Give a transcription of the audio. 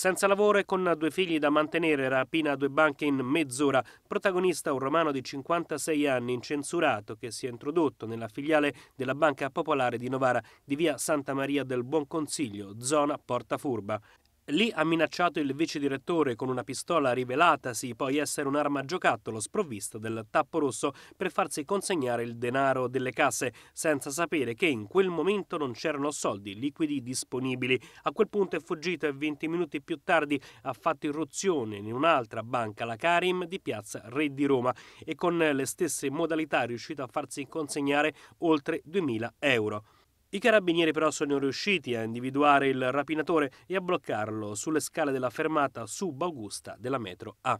Senza lavoro e con due figli da mantenere, rapina a due banche in mezz'ora. Protagonista un romano di 56 anni, incensurato, che si è introdotto nella filiale della Banca Popolare di Novara, di via Santa Maria del Buon Consiglio, zona Porta Furba. Lì ha minacciato il vice direttore con una pistola rivelatasi poi essere un'arma a giocattolo sprovvista del tappo rosso per farsi consegnare il denaro delle casse, senza sapere che in quel momento non c'erano soldi liquidi disponibili. A quel punto è fuggito e 20 minuti più tardi ha fatto irruzione in un'altra banca, la Karim, di Piazza Re di Roma, e con le stesse modalità è riuscito a farsi consegnare oltre 2.000 euro. I carabinieri però sono riusciti a individuare il rapinatore e a bloccarlo sulle scale della fermata sub Augusta della metro A.